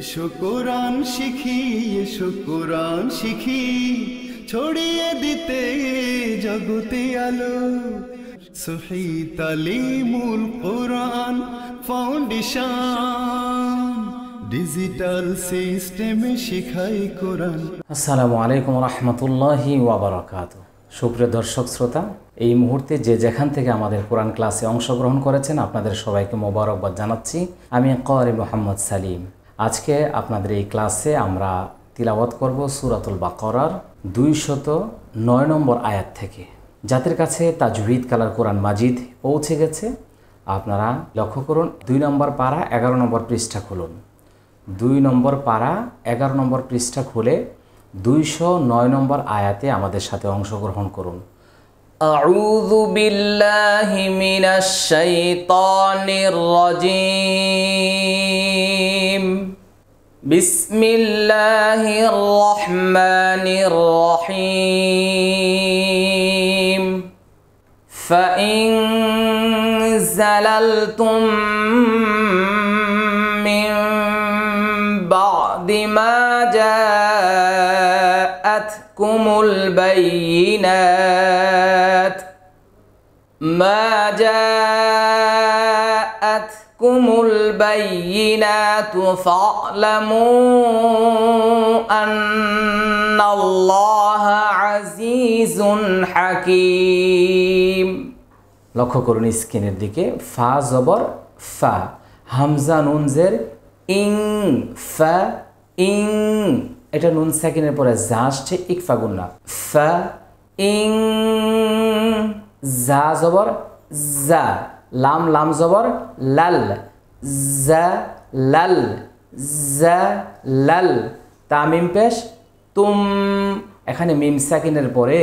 এসো কোরআন শিখি এসো কোরআন শিখি ছড়িয়ে দিতে জগতে আলো সহি তালিমুল কোরআন ফাউন্ডেশন ডিজিটাল সিস্টেমে শিখাই কোরআন আসসালামু আলাইকুম রাহমাতুল্লাহি ওয়া বারাকাতু সুপ্রিয় দর্শক শ্রোতা এই মুহূর্তে যে যেখান থেকে আমাদের কোরআন ক্লাসে অংশগ্রহণ করেছেন আপনাদের সবাইকে মোবারকবাদ জানাচ্ছি আমি করি মোহাম্মদ সালিম আজকে আপনাদের এই ক্লাসে আমরা তিলাবত করব সুরাতুল বাকরার দুইশত নয় নম্বর আয়াত থেকে যাদের কাছে তাজহিদ কালার কোরআন মাজিদ পৌঁছে গেছে আপনারা লক্ষ্য করুন দুই নম্বর পাড়া এগারো নম্বর পৃষ্ঠা খুলুন দুই নম্বর পাড়া এগারো নম্বর পৃষ্ঠা খুলে দুইশো নয় নম্বর আয়াতে আমাদের সাথে অংশগ্রহণ করুন أعوذ بالله من الشيطان الرجيم بسم الله الرحمن الرحيم فإن زللتم من بعد ما جاءتكم البينات ما جاءت تأتكم البينات فاعلموا أن الله عزيز حكيم লক্ষ্য করুন স্ক্রিনের দিকে ফা জবর ফা হামজা নুন জের ইং ফা ইং এটা নুন সাকিনের পরে যা আসছে ইকফা গুন্না ফা ইং যা জবর যা লাম লাম জবর লাল জ লাল জ লাল তামিম পেশ তুম এখানে মিম সাকিনের পরে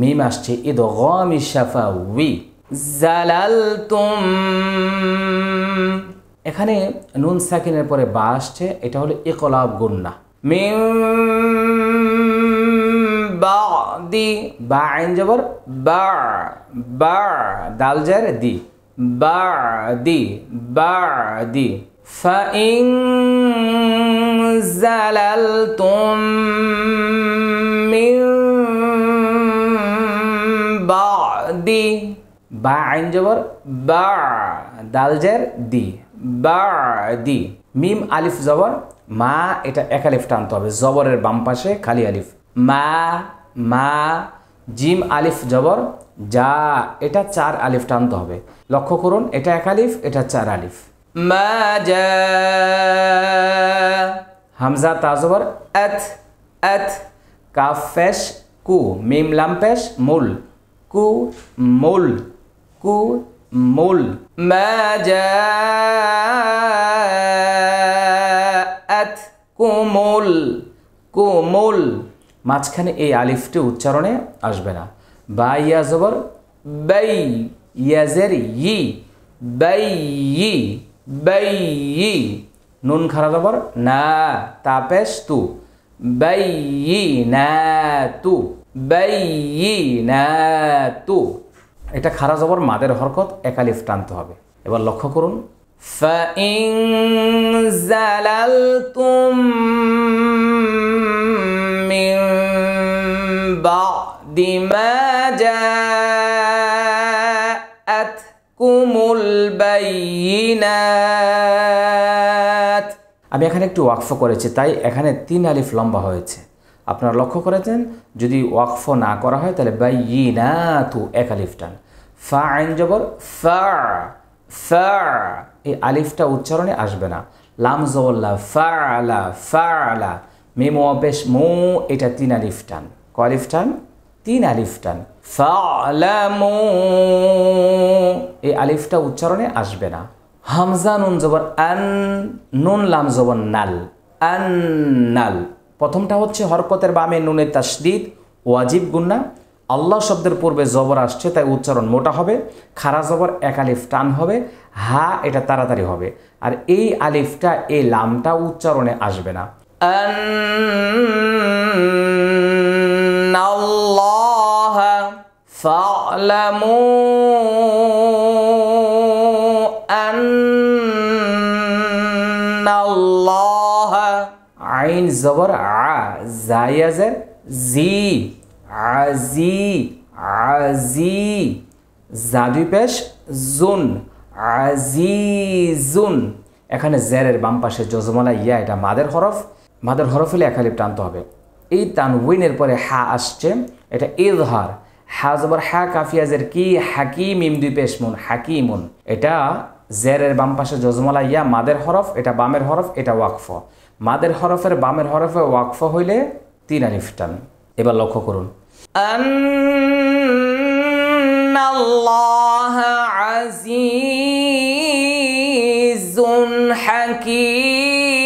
মিম আসছে ইদ গমি সাফা উই জালাল তুম এখানে নুন সাকিনের পরে বা আসছে এটা হলো একলাব গুন্না মিম বা দি বা আইন জবর বা বা দাল দি بعدي بعدي فإن زللتم من بعدي বা আইন জবর বা দালজের দি বা দি মিম আলিফ জবর মা এটা এক আলিফ টানতে হবে জবরের বাম পাশে খালি আলিফ মা মা জিম আলিফ জবর যা এটা চার আলিফ টানতে হবে লক্ষ্য করুন এটা এক আলিফ এটা চার আলিফ হামজা তাজবর এথ এথ কাফ কু মিম লাম পেশ মূল কু মূল কু মূল মা কুমুল কুমুল মাঝখানে এই আলিফটি উচ্চারণে আসবে না বা ইয়াজবর জবর বাই ইয়াজের ই বাই ই বাই ই নুন খারা জবর না তাপেস তু বাই ই না তু বাই ই না তু এটা খারা জবর মাদের হরকত আলিফ টানতে হবে এবার লক্ষ্য করুন فَإِن জালালতুম من بعد ما جاءتكم البينات আমি এখানে একটু ওয়াকফ করেছি তাই এখানে তিন আলিফ লম্বা হয়েছে আপনারা লক্ষ্য করেছেন যদি ওয়াকফ না করা হয় তাহলে তু এক আলিফ টান ফা আইন জবর ফা এই আলিফটা উচ্চারণে আসবে না লাম জবল্লা ফা আলা ফা আলা মে মোয়াবেশ মো এটা তিন আলিফ টান কলিফ টান তিন আলিফ টান ফালামু এই আলিফটা উচ্চারণে আসবে না হামজা নুন জবর আন নুন লাম জবর নাল আন নাল প্রথমটা হচ্ছে হরকতের বামে নুনের তাসদিদ ওয়াজিব গুন্না আল্লাহ শব্দের পূর্বে জবর আসছে তাই উচ্চারণ মোটা হবে খারা জবর এক আলিফ টান হবে হা এটা তাড়াতাড়ি হবে আর এই আলিফটা এই লামটা উচ্চারণে আসবে না أن الله فاعلموا أن الله عين زبر ع زاي زي عزي عزي জাদুই পেশ জুন আজিজুন এখানে জেরের বাম পাশে জজমালা ইয়া এটা মাদের হরফ মাদার হরফিলে একালিপ টানতে হবে এই উইনের পরে হা আসছে এটা ইজহার হা জবর হা কাফিয়াজের কি হাকিম ইমদি পেশমুন হাকিমুন এটা জেরের বাম পাশে জজমালা ইয়া মাদের হরফ এটা বামের হরফ এটা ওয়াকফ মাদের হরফের বামের হরফে ওয়াকফ হইলে তিন আলিফ টান এবার লক্ষ্য করুন আজিজুন হাকিম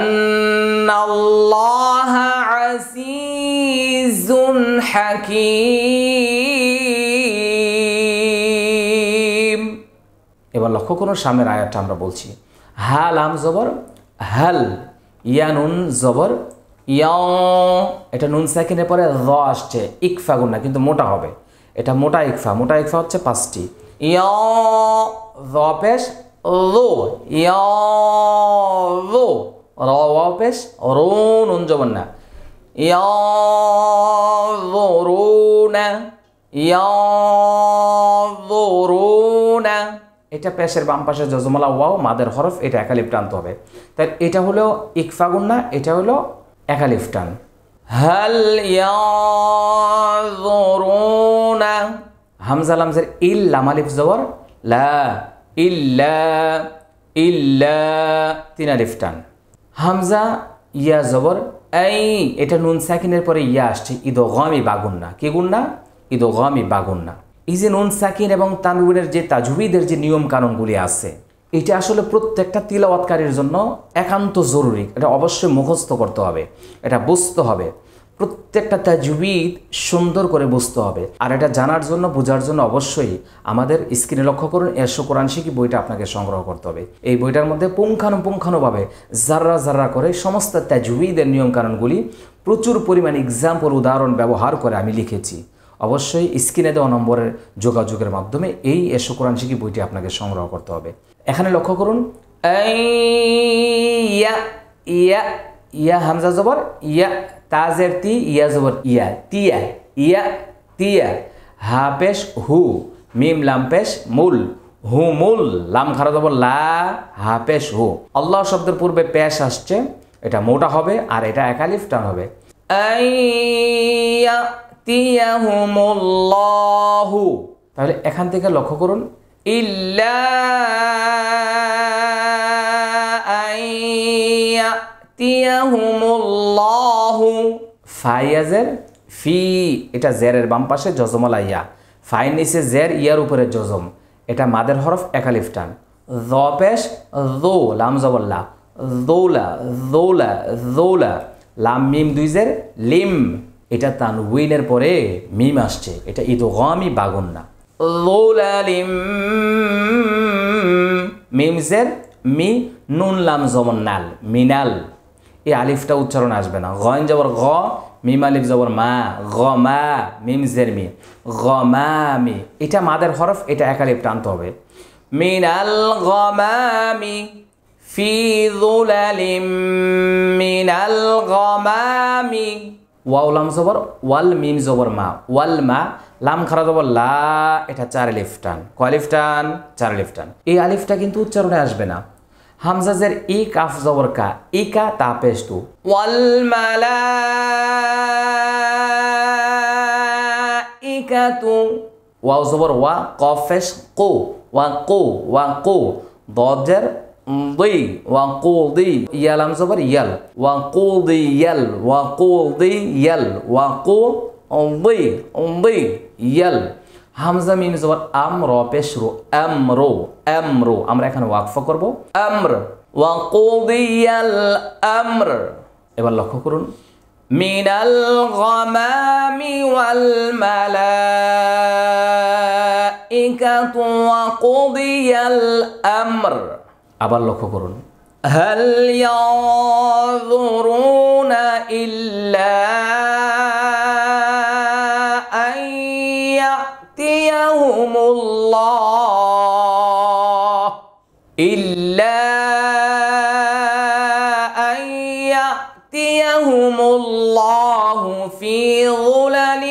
أن الله عزيز হাকিম এবার লক্ষ্য করুন সামনের আয়াতটা আমরা বলছি হাল আম জবর হাল ইয়া নুন জবর এটা নুন সাকিনের পরে র আসছে ইকফা ফাগুন না কিন্তু মোটা হবে এটা মোটা ইকফা মোটা ইকফা হচ্ছে পাঁচটি ইয় র পেশ লো ইয় লো র ওয়া পেশ রোন এটা পেশের বাম পাশে জজমালা ওয়াও মাদের হরফ এটা একালিপ টানতে হবে তাই এটা হলো ইকফাগুন না এটা হলো একালিপ টান হাল ইয়াযুরুন হামজা লামজের ইল লামালিফ জবর লা ইল্লা ইল্লা তিন টান হামজা ইয়া জবর এই এটা নুন সাকিনের পরে ইয়া আসছে ইদো গমি বাগুন্না কে না ইদো গমি বাগুন্না এই যে নুন সাকিন এবং তানবিরের যে তাজুবিদের যে নিয়ম কানুনগুলি আছে এটা আসলে প্রত্যেকটা তিলাওয়াতকারীর জন্য একান্ত জরুরি এটা অবশ্যই মুখস্থ করতে হবে এটা বুঝতে হবে প্রত্যেকটা তাজবিদ সুন্দর করে বুঝতে হবে আর এটা জানার জন্য বোঝার জন্য অবশ্যই আমাদের স্ক্রিনে লক্ষ্য করুন এশো কোরআন শিখি বইটা আপনাকে সংগ্রহ করতে হবে এই বইটার মধ্যে পুঙ্খানুপুঙ্খানুভাবে জাররা জাররা করে সমস্ত তাজবিদের নিয়মকানুনগুলি প্রচুর পরিমাণ এক্সাম্পল উদাহরণ ব্যবহার করে আমি লিখেছি অবশ্যই স্ক্রিনে দেওয়া নম্বরের যোগাযোগের মাধ্যমে এই এসো কোরআন শিখি বইটি আপনাকে সংগ্রহ করতে হবে এখানে লক্ষ্য করুন ইয়া ইয়া ইয়া হামজা জবর ইয়া তাজের তি ইয়া জবর ইয়া তিয়া ইয়া তিয়া হা পেশ হু মিম লাম পেশ মূল মূল লাম খারা দেব লা হা পেশ হু আল্লাহ শব্দের পূর্বে পেশ আসছে এটা মোটা হবে আর এটা একালিফ টান হবে তাহলে এখান থেকে লক্ষ্য করুন ইল্লা ইয়াহুমুল্লাহু ফাইয়াজের ফি এটা জেরের বাম পাশে জজমলা ইয়া ফাই নিচে জের ইয়ার উপরে জজম এটা মাদের হরফ একালিফ টান জ পেশ জো লাম জবল্লা জৌলা জৌলা জৌলা লাম মিম দুই জের লিম এটা তান উইনের পরে মিম আসছে এটা ঈদ গমি বাগুন না লিম মিম জের মি নুন লাম জমন মিনাল এই আলিফটা উচ্চারণ আসবে না গইন যাবর গ মিম আলিফ যাবর মা গ মা মিম জের মি গ মা মি এটা মাদের হরফ এটা এক আলিফ টানতে হবে মিনাল গ মা মি ফি যুলালিম মিনাল গ মা মি ওয়াও লাম জবর ওয়াল মিম জবর মা ওয়াল মা লাম খারা জবর লা এটা চার আলিফ টান ক আলিফ টান চার আলিফ টান এই আলিফটা কিন্তু উচ্চারণে আসবে না হামজাজের ই কাফ জবর কা ই কা তা পেশ তু ওয়াল মালা ইকা তু ওয়াও জবর ওয়া কফেশ কো ওয়া কো ওয়া কো দজের ضي وقوضي يا لام زبر يل وقوضي يل وقوضي يل وقوضي ضي يل হামজা মিম জবর আম র পেশ এম রো এম রো আমরা এখানে ওয়াকফ করবো আমর কুদিয়াল আমর এবার লক্ষ্য করুন মিনাল গামামি ওয়াল মালাইকাতু কুদিয়াল আমর আবার লক্ষ্য করুন হাল ইয়াযুরুনা ইল্লা يأتيهم الله إلا أن يأتيهم الله في ظلل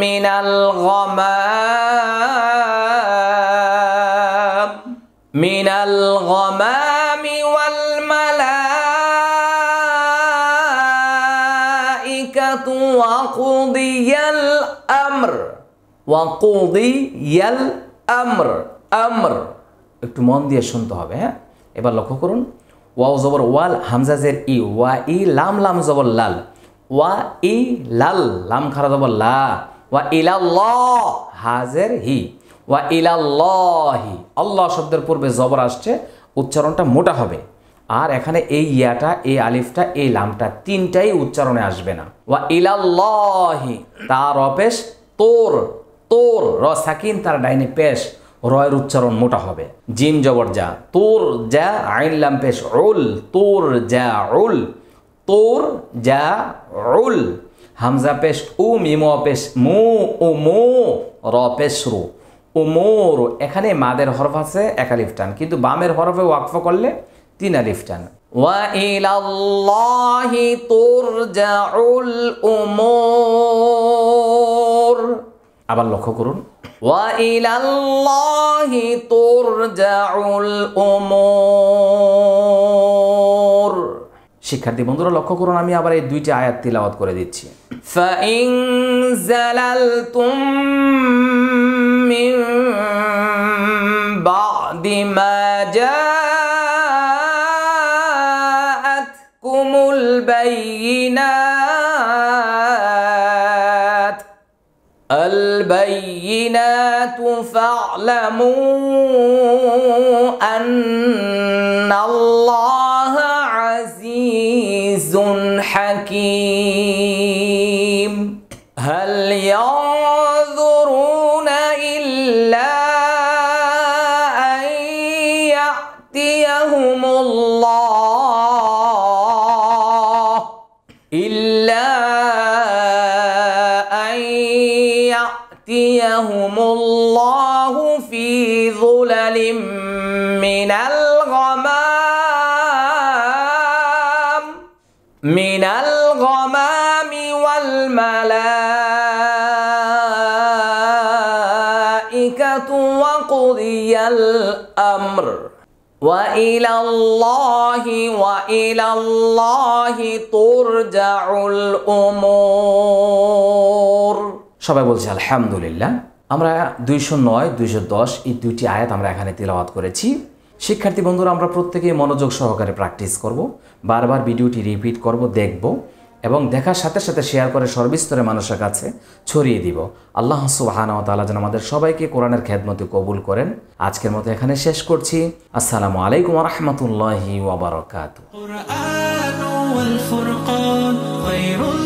من الغمام من الغمام والملائكة وقضي الأمر ওয়াকুদি ইয়াল আমর আমর একটু মন দিয়ে শুনতে হবে হ্যাঁ এবার লক্ষ্য করুন ওয়াও জবর ওয়াল হামজাজের ই ওয়া ই লাম লাম জবর লাল ওয়া ই লাল লাম খারা জবর লা ওয়া ইলা ল হাজের হি ওয়া ইলা হি আল্লাহ শব্দের পূর্বে জবর আসছে উচ্চারণটা মোটা হবে আর এখানে এই ইয়াটা এই আলিফটা এই লামটা তিনটাই উচ্চারণে আসবে না ওয়া ল হি তার অপেশ তোর তোর র সাকিন তার ডাইনে পেশ রয়ের উচ্চারণ মোটা হবে জিম জবর যা তোর যা আইন লাম পেশ উল তোর যা রুল তোর যা উল হামজা পেশ উ মিম পেশ মু ও মো র পেশ রু ও মোর এখানে মাদের হরফ আছে একালিফ টান কিন্তু বামের হরফে ওয়াকফ করলে তিন আলিফ টান وإلى الله ترجع الأمور আবার লক্ষ্য করুন শিক্ষার্থী বন্ধুরা লক্ষ্য করুন আমি আবার এই দুইটি আয়াত তিলাওয়াত করে দিচ্ছি ফাইন জালালতুম মা المؤمنات فاعلموا أن الله من الغمام والملائكة وقضي الأمر وإلى الله وإلى الله ترجع الأمور সবাই বলছে আলহামদুলিল্লাহ আমরা দুইশো নয় দুইশো দশ এই দুইটি আয়াত আমরা এখানে তেলাওয়াত করেছি শিক্ষার্থী বন্ধুরা আমরা প্রত্যেকে মনোযোগ সহকারে প্র্যাকটিস করব বারবার ভিডিওটি রিপিট করব দেখব এবং দেখার সাথে সাথে শেয়ার করে সর্বস্তরে মানুষের কাছে ছড়িয়ে দিব আল্লাহ সুবাহানতালা যেন আমাদের সবাইকে কোরআনের খ্যাদমতি কবুল করেন আজকের মতো এখানে শেষ করছি আসসালামু আলাইকুম রহমতুল্লাহি ওবরকাত